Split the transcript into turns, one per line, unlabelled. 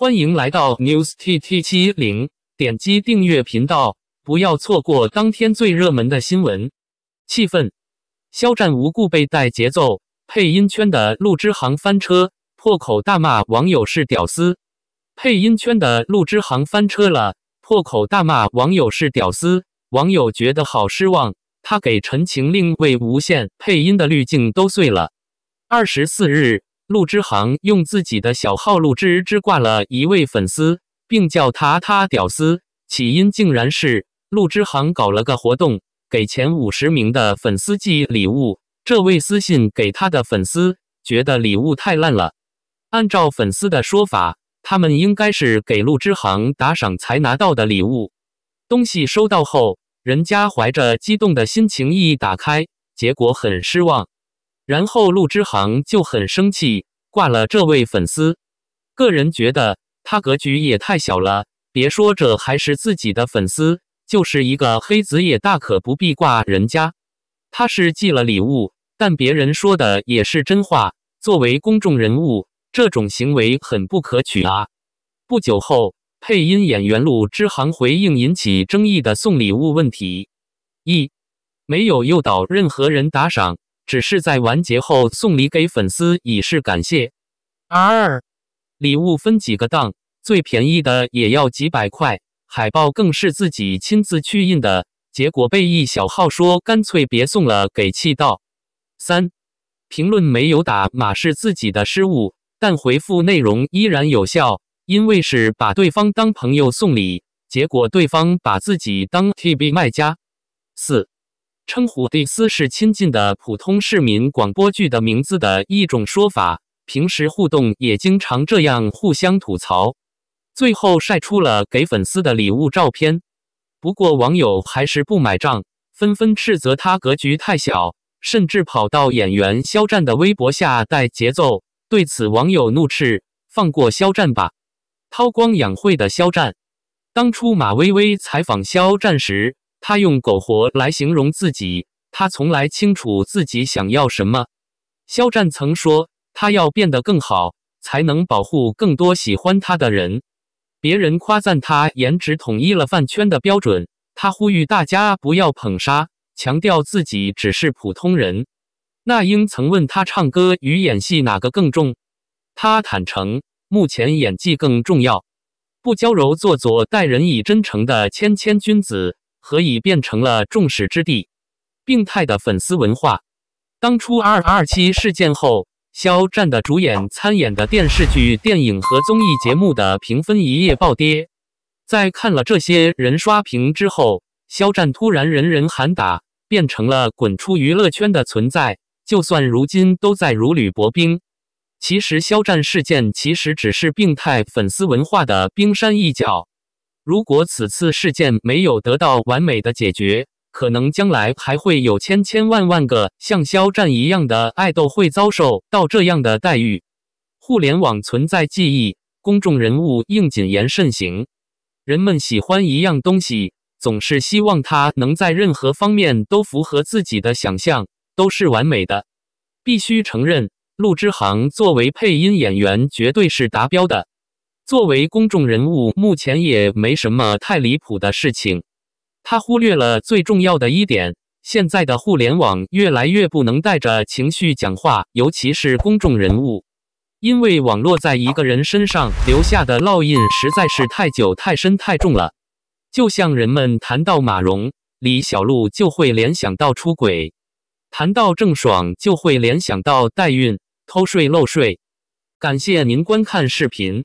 欢迎来到 News T T 七零，点击订阅频道，不要错过当天最热门的新闻。气愤，肖战无故被带节奏，配音圈的陆之航翻车，破口大骂网友是屌丝。配音圈的陆之航翻车了，破口大骂网友是屌丝。网友觉得好失望，他给陈情令魏无羡配音的滤镜都碎了。二十四日。陆之航用自己的小号“陆之之”挂了一位粉丝，并叫他“他屌丝”。起因竟然是陆之航搞了个活动，给前五十名的粉丝寄礼物。这位私信给他的粉丝觉得礼物太烂了。按照粉丝的说法，他们应该是给陆之航打赏才拿到的礼物。东西收到后，人家怀着激动的心情一打开，结果很失望。然后陆之航就很生气，挂了这位粉丝。个人觉得他格局也太小了，别说这还是自己的粉丝，就是一个黑子也大可不必挂人家。他是寄了礼物，但别人说的也是真话。作为公众人物，这种行为很不可取啊！不久后，配音演员陆之航回应引起争议的送礼物问题：一，没有诱导任何人打赏。只是在完结后送礼给粉丝以示感谢，二，礼物分几个档，最便宜的也要几百块，海报更是自己亲自去印的，结果被一小号说干脆别送了，给气到。三，评论没有打码是自己的失误，但回复内容依然有效，因为是把对方当朋友送礼，结果对方把自己当 TB 卖家。四。称呼蒂斯是亲近的普通市民，广播剧的名字的一种说法。平时互动也经常这样互相吐槽，最后晒出了给粉丝的礼物照片。不过网友还是不买账，纷纷斥责他格局太小，甚至跑到演员肖战的微博下带节奏。对此，网友怒斥：“放过肖战吧，韬光养晦的肖战。”当初马薇薇采访肖战时。他用“苟活”来形容自己，他从来清楚自己想要什么。肖战曾说：“他要变得更好，才能保护更多喜欢他的人。”别人夸赞他颜值统一了饭圈的标准，他呼吁大家不要捧杀，强调自己只是普通人。那英曾问他唱歌与演戏哪个更重，他坦诚目前演技更重要，不娇柔做作，待人以真诚的谦谦君子。何以变成了众矢之的？病态的粉丝文化。当初二二七事件后，肖战的主演参演的电视剧、电影和综艺节目的评分一夜暴跌。在看了这些人刷屏之后，肖战突然人人喊打，变成了滚出娱乐圈的存在。就算如今都在如履薄冰，其实肖战事件其实只是病态粉丝文化的冰山一角。如果此次事件没有得到完美的解决，可能将来还会有千千万万个像肖战一样的爱豆会遭受到这样的待遇。互联网存在记忆，公众人物应谨言慎行。人们喜欢一样东西，总是希望它能在任何方面都符合自己的想象，都是完美的。必须承认，陆之航作为配音演员，绝对是达标的。作为公众人物，目前也没什么太离谱的事情。他忽略了最重要的一点：现在的互联网越来越不能带着情绪讲话，尤其是公众人物，因为网络在一个人身上留下的烙印实在是太久、太深、太重了。就像人们谈到马蓉、李小璐，就会联想到出轨；谈到郑爽，就会联想到代孕、偷税漏税。感谢您观看视频。